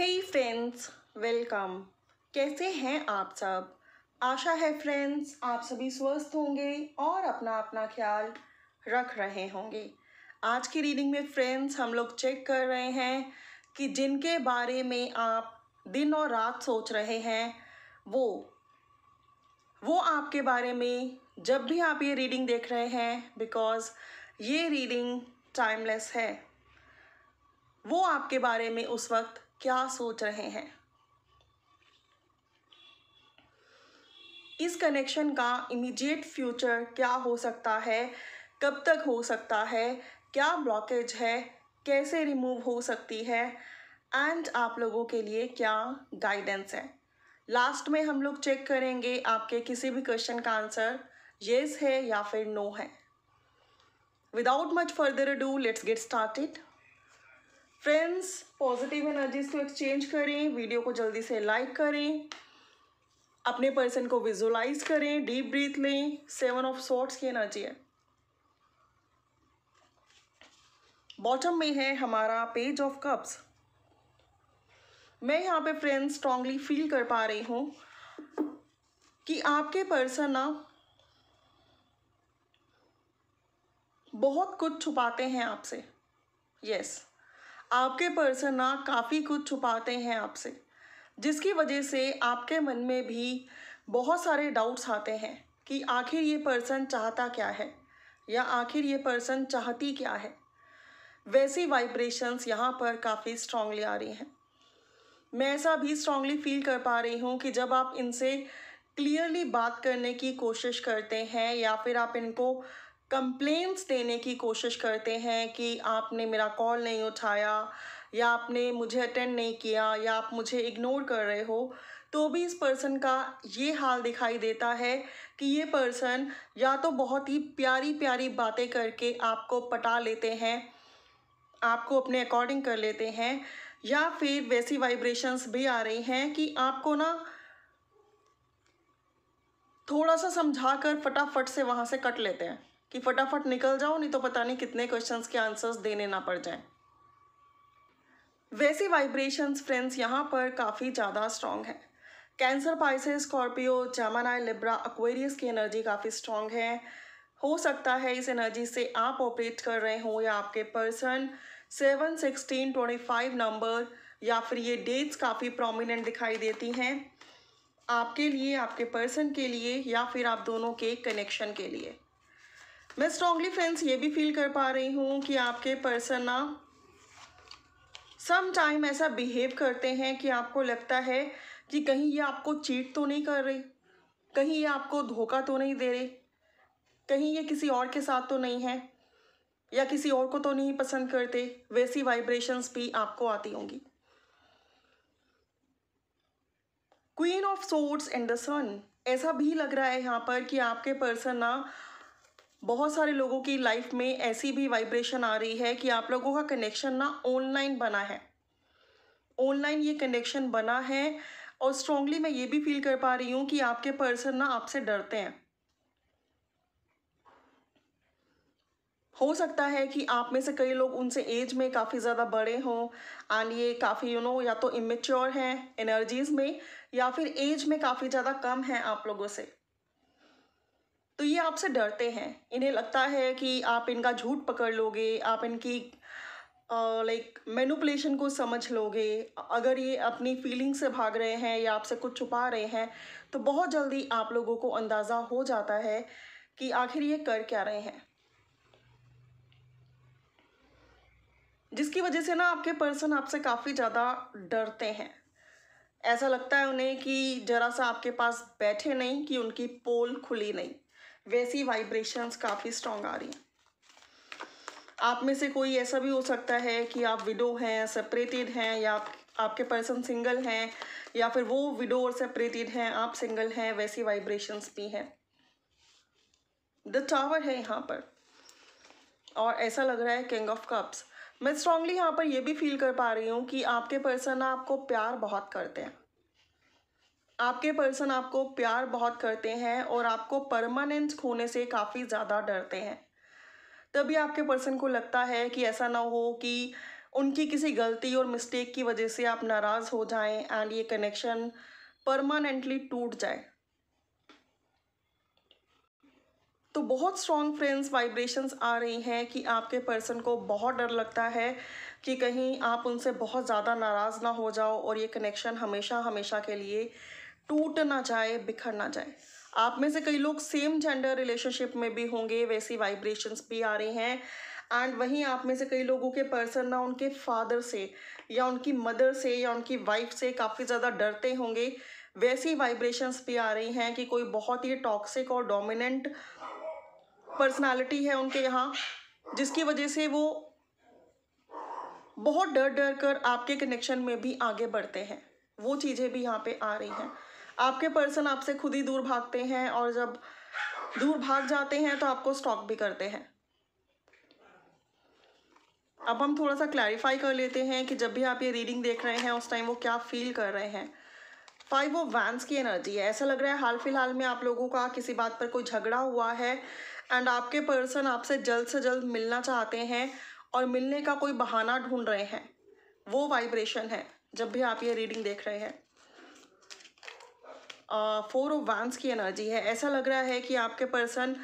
हे friends welcome कैसे हैं आप सब आशा है फ्रेंड्स आप सभी स्वस्थ होंगे और अपना अपना ख्याल रख रहे होंगे आज की रीडिंग में फ्रेंड्स हम लोग चेक कर रहे हैं कि जिनके बारे में आप दिन और रात सोच रहे हैं वो वो आपके बारे में जब भी आप ये रीडिंग देख रहे हैं बिकॉज़ ये रीडिंग टाइमलेस है वो आपके बारे में उस वक्त क्या सोच रहे हैं इस कनेक्शन का इमीडिएट फ्यूचर क्या हो सकता है कब तक हो सकता है क्या ब्लॉकेज है कैसे रिमूव हो सकती है एंड आप लोगों के लिए क्या गाइडेंस है लास्ट में हम लोग चेक करेंगे आपके किसी भी क्वेश्चन का आंसर येस है या फिर नो है without much further do let's get started friends positive energies को एक्सचेंज करें वीडियो को जल्दी से लाइक करें अपने पर्सन को विजुलाइज करें डीप ब्रीथ लें सेवन ऑफ सॉर्ट्स की एनर्जी है बॉटम में है हमारा पेज ऑफ कप्स मैं यहाँ पे फ्रेंड्स स्ट्रांगली फील कर पा रही हूँ कि आपके पर्सन ना बहुत कुछ छुपाते हैं आपसे यस yes. आपके पर्सन ना काफ़ी कुछ छुपाते हैं आपसे जिसकी वजह से आपके मन में भी बहुत सारे डाउट्स आते हैं कि आखिर ये पर्सन चाहता क्या है या आखिर ये पर्सन चाहती क्या है वैसी वाइब्रेशंस यहाँ पर काफ़ी स्ट्रांगली आ रही हैं मैं ऐसा भी स्ट्रांगली फील कर पा रही हूँ कि जब आप इनसे क्लियरली बात करने की कोशिश करते हैं या फिर आप इनको कंप्लेंट्स देने की कोशिश करते हैं कि आपने मेरा कॉल नहीं उठाया या आपने मुझे अटेंड नहीं किया या आप मुझे इग्नोर कर रहे हो तो भी इस पर्सन का ये हाल दिखाई देता है कि ये पर्सन या तो बहुत ही प्यारी प्यारी बातें करके आपको पटा लेते हैं आपको अपने अकॉर्डिंग कर लेते हैं या फिर वैसी वाइब्रेशंस भी आ रही हैं कि आपको ना थोड़ा सा समझा कर फटाफट से वहाँ से कट लेते हैं कि फटाफट निकल जाओ नहीं तो पता नहीं कितने क्वेश्चंस के आंसर्स देने ना पड़ जाएं वैसी वाइब्रेशंस फ्रेंड्स यहाँ पर काफ़ी ज़्यादा स्ट्रांग है कैंसर पाइसेस स्कॉर्पियो जामानाई लिब्रा एक्वेरियस की एनर्जी काफ़ी स्ट्रॉन्ग है हो सकता है इस एनर्जी से आप ऑपरेट कर रहे हो या आपके person seven sixteen twenty five number या फिर ये डेट्स काफ़ी प्रोमिनेंट दिखाई देती हैं आपके लिए आपके पर्सन के लिए या फिर आप दोनों के कनेक्शन के लिए मैं स्ट्रांगली फ्रेंड्स ये भी फील कर पा रही हूँ कि आपके पर्सन ना सम टाइम ऐसा बिहेव करते हैं कि आपको लगता है कि कहीं ये आपको चीट तो नहीं कर रही कहीं ये आपको धोखा तो नहीं दे रही कहीं ये किसी और के साथ तो नहीं है या किसी और को तो नहीं पसंद करते वैसी वाइब्रेशंस भी आपको आती होंगी queen of swords and the sun ऐसा भी लग रहा है यहाँ पर कि आपके पर्सन ना बहुत सारे लोगों की लाइफ में ऐसी भी वाइब्रेशन आ रही है कि आप लोगों का कनेक्शन ना ऑनलाइन बना है ऑनलाइन ये कनेक्शन बना है और स्ट्रॉन्गली मैं ये भी फील कर पा रही हूँ कि आपके पर्सन ना आपसे डरते हैं हो सकता है कि आप में से कई लोग उनसे एज में काफ़ी ज़्यादा बड़े हों एंड ये काफ़ी यू नो या तो इमेच्योर हैं एनर्जीज़ में या फिर एज में काफ़ी ज़्यादा कम हैं आप लोगों से तो ये आपसे डरते हैं इन्हें लगता है कि आप इनका झूठ पकड़ लोगे आप इनकी लाइक uh, मैनुपलेशन को समझ लोगे अगर ये अपनी फीलिंग से भाग रहे हैं या आपसे कुछ छुपा रहे हैं तो बहुत जल्दी आप लोगों को अंदाज़ा हो जाता है कि आखिर ये कर क्या रहे हैं जिसकी वजह से ना आपके पर्सन आपसे काफ़ी ज़्यादा डरते हैं ऐसा लगता है उन्हें कि ज़रा सा आपके पास बैठे नहीं कि उनकी पोल खुली नहीं वैसी वाइब्रेशंस काफ़ी स्ट्रॉन्ग आ रही हैं आप में से कोई ऐसा भी हो सकता है कि आप विडो हैं सेपरेटेड हैं या आप, आपके पर्सन सिंगल हैं या फिर वो विडो और सेपरेटेड हैं आप सिंगल हैं वैसी वाइब्रेशंस भी हैं द टावर है यहाँ पर और ऐसा लग रहा है किंग ऑफ कप्स मैं स्ट्रांगली यहाँ पर यह भी फील कर पा रही हूँ कि आपके पर्सन आपको प्यार बहुत करते हैं आपके पर्सन आपको प्यार बहुत करते हैं और आपको परमानेंट खोने से काफ़ी ज़्यादा डरते हैं तभी आपके पर्सन को लगता है कि ऐसा ना हो कि उनकी किसी गलती और मिस्टेक की वजह से आप नाराज़ हो जाएं एंड ये कनेक्शन परमानेंटली टूट जाए तो बहुत स्ट्रॉन्ग फ्रेंड्स वाइब्रेशंस आ रही हैं कि आपके पर्सन को बहुत डर लगता है कि कहीं आप उनसे बहुत ज़्यादा नाराज़ ना हो जाओ और ये कनेक्शन हमेशा हमेशा के लिए टूट ना जाए बिखर ना जाए आप में से कई लोग सेम जेंडर रिलेशनशिप में भी होंगे वैसी वाइब्रेशंस भी आ रही हैं एंड वहीं आप में से कई लोगों के पर्सन ना उनके फादर से या उनकी मदर से या उनकी वाइफ से काफ़ी ज़्यादा डरते होंगे वैसी वाइब्रेशंस भी आ रही हैं कि कोई बहुत ही टॉक्सिक और डोमिनेंट पर्सनालिटी है उनके यहाँ जिसकी वजह से वो बहुत डर डर कर आपके कनेक्शन में भी आगे बढ़ते हैं वो चीज़ें भी यहाँ पे आ रही हैं आपके पर्सन आपसे खुद ही दूर भागते हैं और जब दूर भाग जाते हैं तो आपको स्टॉक भी करते हैं अब हम थोड़ा सा क्लैरिफाई कर लेते हैं कि जब भी आप ये रीडिंग देख रहे हैं उस टाइम वो क्या फील कर रहे हैं फाइव ऑफ वैंस की एनर्जी है ऐसा लग रहा है हाल फिलहाल में आप लोगों का किसी बात पर कोई झगड़ा हुआ है एंड आपके पर्सन आपसे जल्द से जल्द मिलना चाहते हैं और मिलने का कोई बहाना ढूंढ रहे हैं वो वाइब्रेशन है जब भी आप ये रीडिंग देख रहे हैं फोर ऑफ वांस की एनर्जी है ऐसा लग रहा है कि आपके पर्सन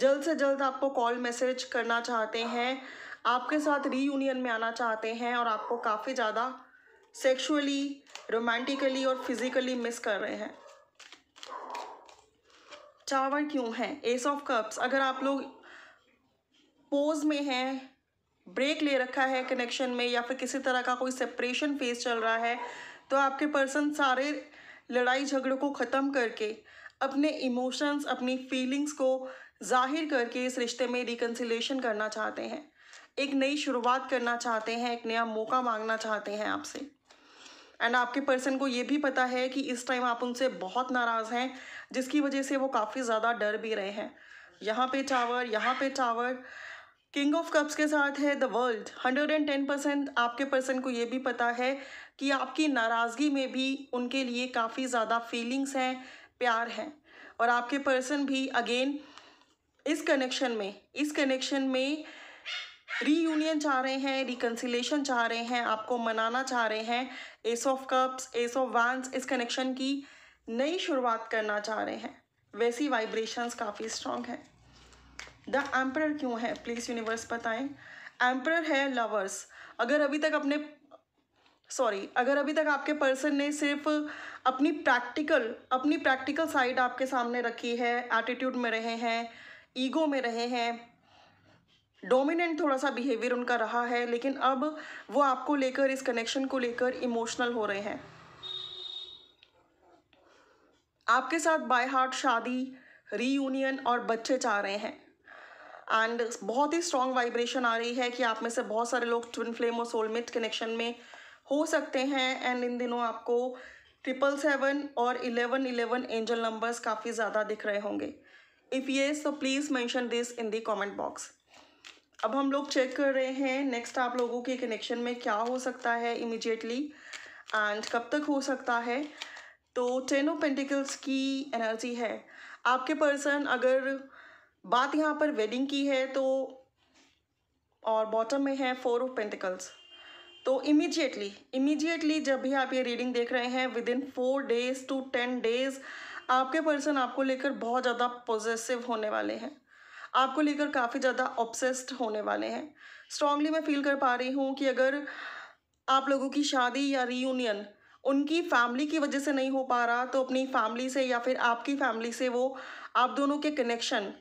जल्द से जल्द आपको कॉल मैसेज करना चाहते हैं आपके साथ रीयूनियन में आना चाहते हैं और आपको काफ़ी ज़्यादा सेक्शुअली रोमांटिकली और फिजिकली मिस कर रहे हैं टावर क्यों है एस ऑफ कप्स अगर आप लोग पोज में हैं ब्रेक ले रखा है कनेक्शन में या फिर किसी तरह का कोई सेपरेशन फेस चल रहा है तो आपके पर्सन सारे लड़ाई झगड़ों को ख़त्म करके अपने इमोशंस अपनी फीलिंग्स को जाहिर करके इस रिश्ते में रिकन्सिलेशन करना चाहते हैं एक नई शुरुआत करना चाहते हैं एक नया मौका मांगना चाहते हैं आपसे एंड आपके पर्सन को ये भी पता है कि इस टाइम आप उनसे बहुत नाराज़ हैं जिसकी वजह से वो काफ़ी ज़्यादा डर भी रहे हैं यहाँ पे टावर यहाँ पे टावर किंग ऑफ कप्स के साथ है द वर्ल्ड 110 परसेंट आपके पर्सन को ये भी पता है कि आपकी नाराज़गी में भी उनके लिए काफ़ी ज़्यादा फीलिंग्स हैं प्यार हैं और आपके पर्सन भी अगेन इस कनेक्शन में इस कनेक्शन में रीयूनियन चाह रहे हैं रिकन्सिलेशन चाह रहे हैं आपको मनाना चाह रहे हैं ace of cups ace of wands इस कनेक्शन की नई शुरुआत करना चाह रहे हैं वैसी वाइब्रेशंस काफ़ी स्ट्रॉन्ग हैं द एम्प्रर क्यों है प्लीज़ यूनिवर्स बताएं एम्प्रर है लवर्स अगर अभी तक अपने सॉरी अगर अभी तक आपके पर्सन ने सिर्फ अपनी प्रैक्टिकल अपनी प्रैक्टिकल साइड आपके सामने रखी है एटीट्यूड में रहे हैं ईगो में रहे हैं डोमिनेंट थोड़ा सा बिहेवियर उनका रहा है लेकिन अब वो आपको लेकर इस कनेक्शन को लेकर इमोशनल हो रहे हैं आपके साथ बाय हार्ट शादी रीयूनियन और बच्चे चाह रहे हैं एंड बहुत ही स्ट्रॉन्ग वाइब्रेशन आ रही है कि आप में से बहुत सारे लोग ट्विन फ्लेम और सोलमेट कनेक्शन में हो सकते हैं एंड इन दिनों आपको ट्रिपल सेवन और इलेवन इलेवन एंजल नंबर्स काफ़ी ज़्यादा दिख रहे होंगे इफ़ ये so please mention this in the comment box अब हम लोग चेक कर रहे हैं नेक्स्ट आप लोगों के कनेक्शन में क्या हो सकता है इमिजिएटली एंड कब तक हो सकता है तो टेन पेंटिकल्स की एनर्जी है आपके पर्सन अगर बात यहाँ पर वेडिंग की है तो और बॉटम में है फोर ऑफ पेंटिकल्स तो इमीजिएटली इमीजिएटली जब भी आप ये रीडिंग देख रहे हैं within four days to ten days आपके पर्सन आपको लेकर बहुत ज़्यादा पॉजिटिव होने वाले हैं आपको लेकर काफ़ी ज़्यादा ऑब्सेस्ड होने वाले हैं स्ट्रांगली मैं फील कर पा रही हूँ कि अगर आप लोगों की शादी या रीयूनियन उनकी फैमिली की वजह से नहीं हो पा रहा तो अपनी फैमिली से या फिर आपकी फैमिली से वो आप दोनों के कनेक्शन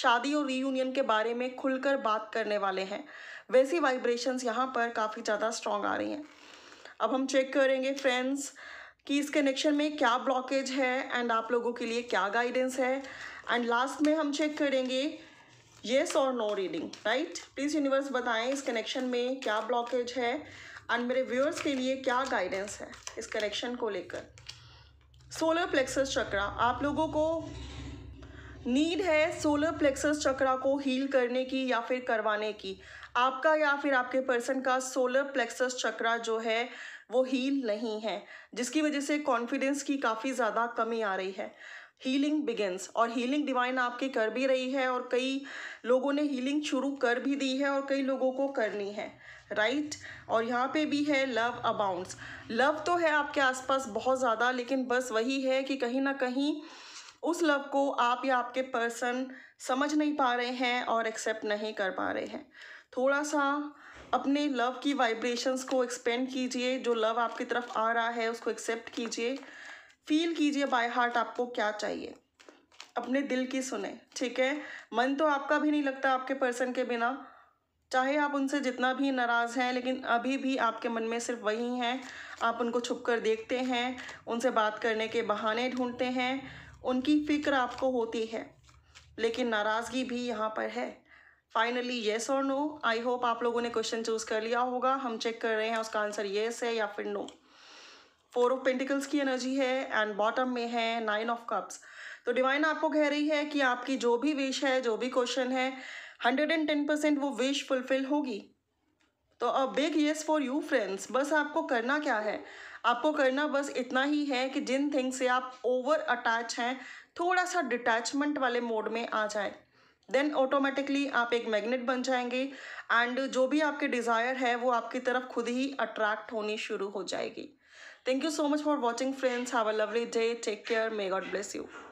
शादी और रीयूनियन के बारे में खुलकर बात करने वाले हैं वैसी वाइब्रेशंस यहाँ पर काफ़ी ज़्यादा स्ट्रॉन्ग आ रही हैं अब हम चेक करेंगे फ्रेंड्स कि इस कनेक्शन में क्या ब्लॉकेज है एंड आप लोगों के लिए क्या गाइडेंस है एंड लास्ट में हम चेक करेंगे येस और no reading right please universe बताएं इस कनेक्शन में क्या ब्लॉकेज है एंड मेरे व्यूअर्स के लिए क्या गाइडेंस है इस कनेक्शन को लेकर सोलर प्लेक्सस चक्रा आप लोगों को नीड है सोलर प्लेक्सस चक्रा को हील करने की या फिर करवाने की आपका या फिर आपके पर्सन का सोलर प्लेक्सस चक्रा जो है वो हील नहीं है जिसकी वजह से कॉन्फिडेंस की काफ़ी ज़्यादा कमी आ रही है हीलिंग बिगिनस और हीलिंग डिवाइन आपकी कर भी रही है और कई लोगों ने हीलिंग शुरू कर भी दी है और कई लोगों को करनी है राइट right? और यहाँ पे भी है लव अबाउंड्स लव तो है आपके आसपास बहुत ज़्यादा लेकिन बस वही है कि कहीं ना कहीं उस लव को आप या आपके पर्सन समझ नहीं पा रहे हैं और एक्सेप्ट नहीं कर पा रहे हैं थोड़ा सा अपने लव की वाइब्रेशंस को एक्सपेंड कीजिए जो लव आपकी तरफ आ रहा है उसको एक्सेप्ट कीजिए फील कीजिए बाय हार्ट आपको क्या चाहिए अपने दिल की सुने ठीक है मन तो आपका भी नहीं लगता आपके पर्सन के बिना चाहे आप उनसे जितना भी नाराज़ हैं लेकिन अभी भी आपके मन में सिर्फ वही हैं आप उनको छुप कर देखते हैं उनसे बात करने के बहाने ढूंढते हैं उनकी फिक्र आपको होती है लेकिन नाराज़गी भी यहाँ पर है फाइनली येस और नो आई होप आप लोगों ने क्वेश्चन चूज़ कर लिया होगा हम चेक कर रहे हैं उसका आंसर येस है या फिर नो फोर ऑफ पेंटिकल्स की एनर्जी है एंड बॉटम में है नाइन ऑफ कप्स तो डिवाइन आपको कह रही है कि आपकी जो भी विश है जो भी क्वेश्चन है हंड्रेड एंड टेन परसेंट वो विश फुलफिल होगी तो a big yes for you friends बस आपको करना क्या है आपको करना बस इतना ही है कि जिन थिंग्स से आप ओवर अटैच हैं थोड़ा सा डिटैचमेंट वाले मोड में आ जाए देन ऑटोमेटिकली आप एक मैग्नेट बन जाएंगे एंड जो भी आपके डिज़ायर है वो आपकी तरफ खुद ही अट्रैक्ट होनी शुरू हो जाएगी thank you so much for watching friends have a lovely day take care may God bless you